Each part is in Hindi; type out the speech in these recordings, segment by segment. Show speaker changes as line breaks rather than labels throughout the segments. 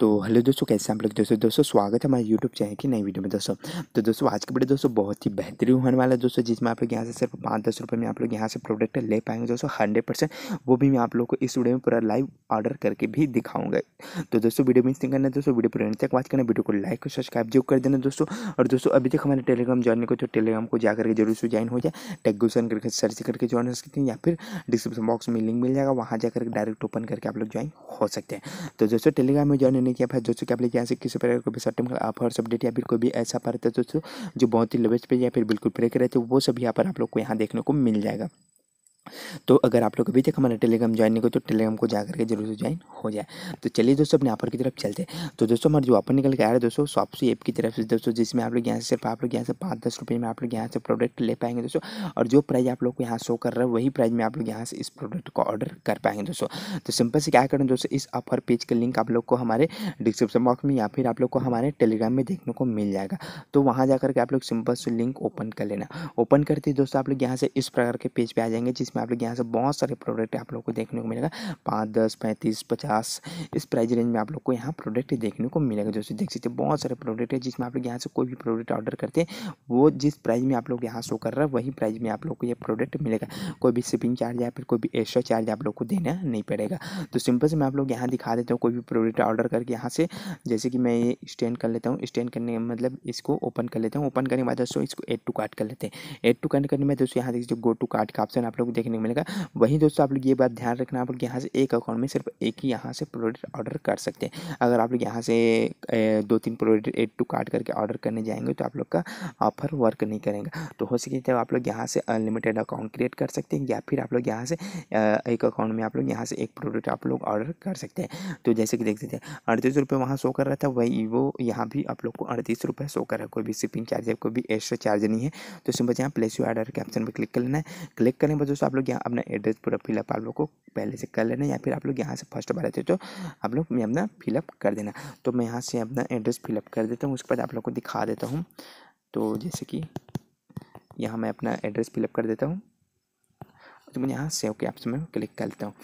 तो हेलो दोस्तों कैसे आप लोग दोस्तों दोस्तों स्वागत है हमारे यूट्यूब चैनल की नई वीडियो में दोस्तों तो दोस्तों आज की वीडियो दोस्तों बहुत ही बेहतरीन होने वाला है दोस्तों जिसमें आप लोग यहाँ से सिर्फ पाँच दस रुपये में आप लोग यहाँ से प्रोडक्ट ले पाएंगे दोस्तों हंड्रेड परसेंट वो भी मैं आप लोग को इस वीडियो में पूरा लाइव ऑर्डर करके भी दिखाऊंगा तो दोस्तों वीडियो मिस नहीं करना दोस्तों वीडियो पूरे तक वाच करना वीडियो को लाइक और सब्सक्राइब जो कर देना दोस्तों और दोस्तों अभी तक हमारे टेलीग्राम ज्वाइन तो को तो टेलीग्राम को जाकर के जरूर से ज्वाइन हो जाए टेगूसन करके सर्च करके ज्वाइन हो सकते हैं या फिर डिस्क्रिप्शन बॉक्स में लिंक मिल जाएगा वहाँ जाकर डायरेक्ट ओपन करके आप लोग ज्वाइन हो सकते हैं तो दोस्तों टेलीग्राम में ज्वाइन नहीं किया फिर दोस्तों क्या यहाँ से किसी प्रकार को भी शॉर्ट टर्म आप हर अपडेट या फिर कोई भी ऐसा पार्ट है दोस्तों जो बहुत ही लेवेज पे या फिर बिल्कुल ब्रेक रहते हैं वो सब यहाँ पर आप लोग को यहाँ देखने को मिल जाएगा तो अगर आप लोग अभी तक हमारा टेलीग्राम ज्वाइन नहीं हुए तो टेलीग्राम को जाकर के जरूर से ज्वाइन हो जाए तो चलिए दोस्तों अपने ऑफर की तरफ चलते हैं तो दोस्तों हमारे जो ऑफर निकल के आ रहा है दोस्तों शॉपसी ऐप की तरफ से दोस्तों जिसमें आप लोग यहाँ से सिर्फ आप लोग यहाँ से पाँच दस रुपये में आप लोग यहाँ से प्रोडक्ट ले पाएंगे दोस्तों और जो प्राइस आप लोग को यहाँ शो कर रहा है वही प्राइज में आप लोग यहाँ से इस प्रोडक्ट को ऑर्डर कर पाएंगे दोस्तों तो सिंपल से क्या करें दोस्तों इस ऑफर पेज का लिंक आप लोग को हमारे डिस्क्रिप्शन बॉक्स में या फिर आप लोग को हमारे टेलीग्राम में देखने को मिल जाएगा तो वहाँ जा करके आप लोग सिंपल से लिंक ओपन कर लेना ओपन करते ही दोस्तों आप लोग यहाँ से इस प्रकार के पेज पर आ जाएंगे जिसमें इसमें आप लोग यहाँ से बहुत सारे प्रोडक्ट आप लोग को देखने को मिलेगा पाँच दस पैंतीस पचास इस प्राइस रेंज में आप लोग को यहाँ प्रोडक्ट देखने को मिलेगा जैसे देख सकते बहुत सारे प्रोडक्ट है जिसमें आप लोग यहाँ से कोई भी प्रोडक्ट ऑर्डर करते हैं वो जिस प्राइस में आप लोग यहाँ शो कर रहा है वही प्राइस में आप लोग को ये प्रोडक्ट मिलेगा कोई भी शिपिंग चार्ज या फिर कोई भी एक्स्ट्रा चार्ज आप लोग को देना नहीं पड़ेगा तो सिंपल से मैं आप लोग यहाँ दिखा देता हूँ कोई भी प्रोडक्ट ऑर्डर करके यहाँ से जैसे कि मैं ये स्टैंड कर लेता हूँ स्टैंड करने मतलब इसको ओपन कर लेता हूँ ओपन करने के बाद दोस्तों इसको एड टू कार्ट कर लेते हैं एड टू कार्ट करने में दोस्तों यहाँ देखिए गो टू कार्ट का ऑप्शन आप लोग देख देखने को मिलेगा वहीं दोस्तों आप लोग ये बात ध्यान रखना आप लोग यहाँ से एक अकाउंट में सिर्फ एक ही यहाँ से प्रोडक्ट ऑर्डर कर सकते हैं अगर आप लोग यहाँ से दो तीन प्रोडक्ट एड टू कार्ड करके ऑर्डर करने जाएंगे तो आप लोग का ऑफर वर्क नहीं करेगा तो हो सके तो आप लोग यहाँ से अनलिमिटेड अकाउंट क्रिएट कर सकते हैं या फिर आप लोग यहाँ से एक अकाउंट में आप लोग यहाँ से एक प्रोडक्ट आप लोग ऑर्डर कर सकते हैं तो जैसे कि देख सकते हैं अड़तीस रुपये वहाँ शो कर रहा था वही वो यहाँ भी आप लोग को अड़तीस रुपये शो कर रहा है कोई भी शिपिंग चार्ज है कोई भी एक्स्ट्रा चार्ज नहीं है तो सिंपल यहाँ प्लेस यू ऑर्डर के ऑप्शन पर क्लिक कर लेना है क्लिक करने पर दोस्तों आप लोग यहाँ अपना एड्रेस पूरा फिलअप आप लोग को पहले से कर लेना या फिर आप लोग यहाँ से फर्स्ट बार आते तो आप लोग मैं अपना फिलअप कर देना तो मैं यहाँ से अपना एड्रेस फिलअप कर देता हूँ उसके बाद आप लोग को दिखा देता हूँ तो जैसे कि यहाँ मैं अपना एड्रेस फिलअप कर देता हूँ तो मैं यहाँ सेव के ऑप्शन में क्लिक कर लेता हूँ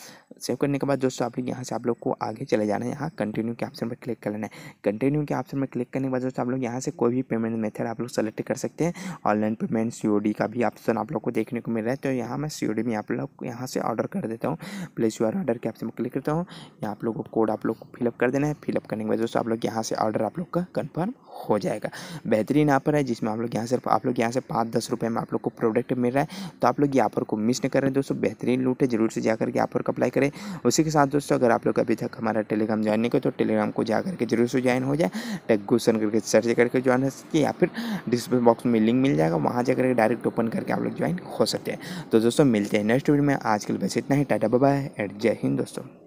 सेव करने के बाद दोस्तों आप लोग यहाँ से आप लोग को आगे चले जाना है यहाँ कंटिन्यू के ऑप्शन पर क्लिक कर लेना है कंटिन्यू के ऑप्शन पर क्लिक करने के बाद दोस्तों आप लोग यहाँ से कोई भी पेमेंट मेथड आप लोग सेलेक्ट कर सकते हैं ऑनलाइन पेमेंट सी का भी ऑप्शन आप लोग को देखने को मिल रहा है तो यहाँ मैं सी में आप लोग यहाँ से ऑर्डर कर देता हूँ प्लेस यूर ऑर्डर के ऑप्शन पर क्लिक करता हूँ यहाँ आप लोग को कोड आप लोग को फिलअप कर देना है फिलअप करने के बाद दोस्तों आप लोग यहाँ से ऑर्डर आप लोग का कन्फर्म हो जाएगा बेहतरीन पर है जिसमें आप लोग यहाँ से आप लोग यहाँ से पाँच दस रुपये में आप लोग को प्रोडक्ट मिल रहा है तो आप लोग यहाँ पर को मिस नहीं कर रहे हैं दोस्तों बेहतरीन लूट है जरूर से जाकर के यहाँ पर अप्लाई करें करें उसी के साथ दोस्तों अगर आप लोग अभी तक हमारा टेलीग्राम ज्वाइन नहीं करें तो टेलीग्राम को जा करके जरूर से ज्वाइन हो जाए टैगू करके सर्च करके ज्वाइन हो सकती या फिर डिस्क्रिप्शन बॉक्स में लिंक मिल जाएगा वहाँ जाकर के डायरेक्ट ओपन करके आप लोग ज्वाइन हो सकते हैं तो दोस्तों मिलते हैं नेक्स्ट वीडियो में आज के लिए बस इतना ही टाटा है एंड जय हिंद दोस्तों